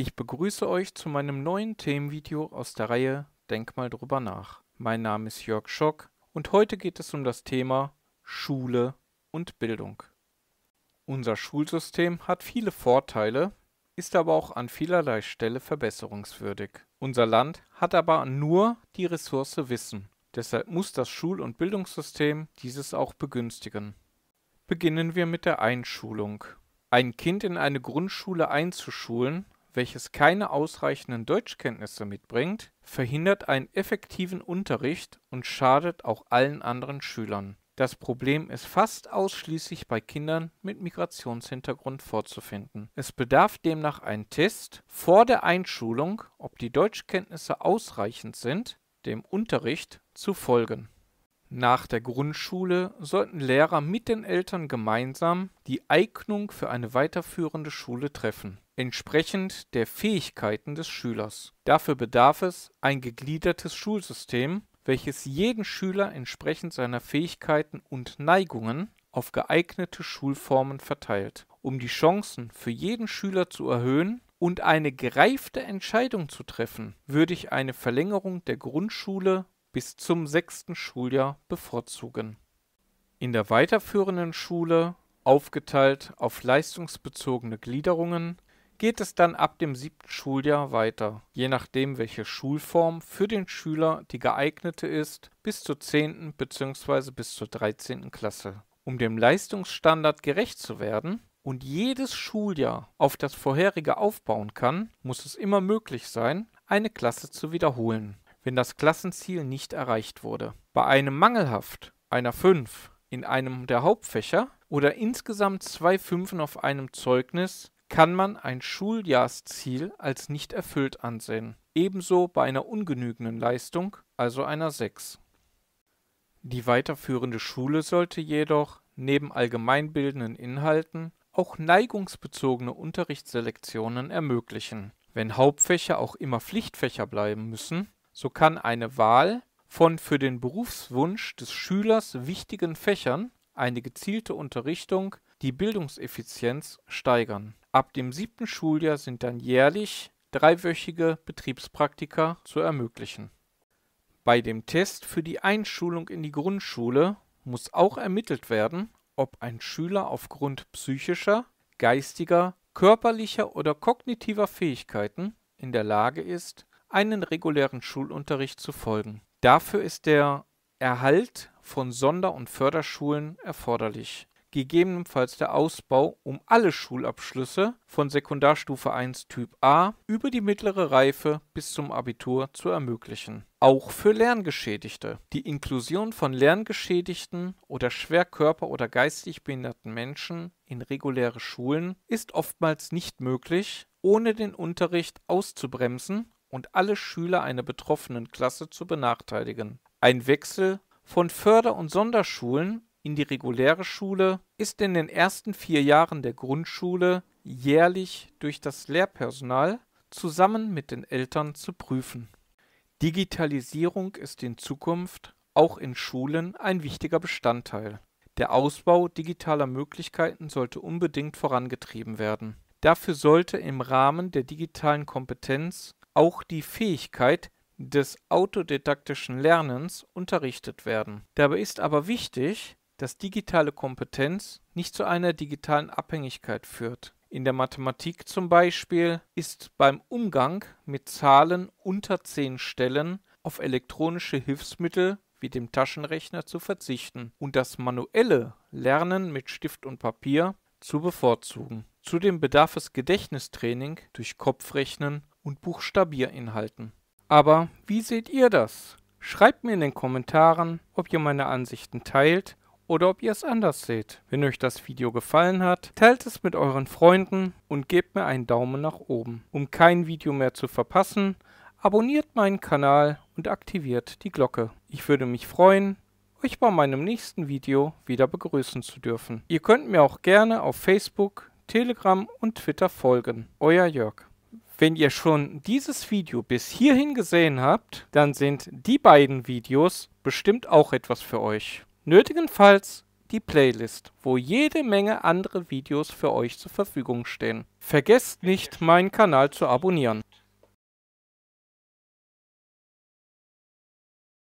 Ich begrüße euch zu meinem neuen Themenvideo aus der Reihe Denk mal drüber nach. Mein Name ist Jörg Schock und heute geht es um das Thema Schule und Bildung. Unser Schulsystem hat viele Vorteile, ist aber auch an vielerlei Stelle verbesserungswürdig. Unser Land hat aber nur die Ressource Wissen. Deshalb muss das Schul- und Bildungssystem dieses auch begünstigen. Beginnen wir mit der Einschulung. Ein Kind in eine Grundschule einzuschulen welches keine ausreichenden Deutschkenntnisse mitbringt, verhindert einen effektiven Unterricht und schadet auch allen anderen Schülern. Das Problem ist fast ausschließlich bei Kindern mit Migrationshintergrund vorzufinden. Es bedarf demnach einen Test vor der Einschulung, ob die Deutschkenntnisse ausreichend sind, dem Unterricht zu folgen nach der Grundschule sollten Lehrer mit den Eltern gemeinsam die Eignung für eine weiterführende Schule treffen, entsprechend der Fähigkeiten des Schülers. Dafür bedarf es ein gegliedertes Schulsystem, welches jeden Schüler entsprechend seiner Fähigkeiten und Neigungen auf geeignete Schulformen verteilt. Um die Chancen für jeden Schüler zu erhöhen, und eine gereifte Entscheidung zu treffen, würde ich eine Verlängerung der Grundschule bis zum sechsten Schuljahr bevorzugen. In der weiterführenden Schule, aufgeteilt auf leistungsbezogene Gliederungen, geht es dann ab dem siebten Schuljahr weiter, je nachdem welche Schulform für den Schüler die geeignete ist, bis zur zehnten bzw. bis zur dreizehnten Klasse. Um dem Leistungsstandard gerecht zu werden und jedes Schuljahr auf das vorherige aufbauen kann, muss es immer möglich sein, eine Klasse zu wiederholen wenn das Klassenziel nicht erreicht wurde. Bei einem mangelhaft, einer 5, in einem der Hauptfächer oder insgesamt zwei Fünfen auf einem Zeugnis kann man ein Schuljahrsziel als nicht erfüllt ansehen, ebenso bei einer ungenügenden Leistung, also einer 6. Die weiterführende Schule sollte jedoch neben allgemeinbildenden Inhalten auch neigungsbezogene Unterrichtsselektionen ermöglichen. Wenn Hauptfächer auch immer Pflichtfächer bleiben müssen, so kann eine Wahl von für den Berufswunsch des Schülers wichtigen Fächern eine gezielte Unterrichtung die Bildungseffizienz steigern. Ab dem siebten Schuljahr sind dann jährlich dreiwöchige Betriebspraktika zu ermöglichen. Bei dem Test für die Einschulung in die Grundschule muss auch ermittelt werden, ob ein Schüler aufgrund psychischer, geistiger, körperlicher oder kognitiver Fähigkeiten in der Lage ist, einen regulären Schulunterricht zu folgen. Dafür ist der Erhalt von Sonder- und Förderschulen erforderlich, gegebenenfalls der Ausbau um alle Schulabschlüsse von Sekundarstufe 1 Typ A über die mittlere Reife bis zum Abitur zu ermöglichen. Auch für Lerngeschädigte. Die Inklusion von Lerngeschädigten oder Schwerkörper- oder geistig behinderten Menschen in reguläre Schulen ist oftmals nicht möglich, ohne den Unterricht auszubremsen und alle Schüler einer betroffenen Klasse zu benachteiligen. Ein Wechsel von Förder- und Sonderschulen in die reguläre Schule ist in den ersten vier Jahren der Grundschule jährlich durch das Lehrpersonal zusammen mit den Eltern zu prüfen. Digitalisierung ist in Zukunft auch in Schulen ein wichtiger Bestandteil. Der Ausbau digitaler Möglichkeiten sollte unbedingt vorangetrieben werden. Dafür sollte im Rahmen der digitalen Kompetenz auch die Fähigkeit des autodidaktischen Lernens unterrichtet werden. Dabei ist aber wichtig, dass digitale Kompetenz nicht zu einer digitalen Abhängigkeit führt. In der Mathematik zum Beispiel ist beim Umgang mit Zahlen unter zehn Stellen auf elektronische Hilfsmittel wie dem Taschenrechner zu verzichten und das manuelle Lernen mit Stift und Papier zu bevorzugen. Zudem bedarf es Gedächtnistraining durch Kopfrechnen und Buchstabierinhalten. Aber wie seht ihr das? Schreibt mir in den Kommentaren, ob ihr meine Ansichten teilt oder ob ihr es anders seht. Wenn euch das Video gefallen hat, teilt es mit euren Freunden und gebt mir einen Daumen nach oben. Um kein Video mehr zu verpassen, abonniert meinen Kanal und aktiviert die Glocke. Ich würde mich freuen, euch bei meinem nächsten Video wieder begrüßen zu dürfen. Ihr könnt mir auch gerne auf Facebook, Telegram und Twitter folgen. Euer Jörg. Wenn ihr schon dieses Video bis hierhin gesehen habt, dann sind die beiden Videos bestimmt auch etwas für euch. Nötigenfalls die Playlist, wo jede Menge andere Videos für euch zur Verfügung stehen. Vergesst nicht, meinen Kanal zu abonnieren.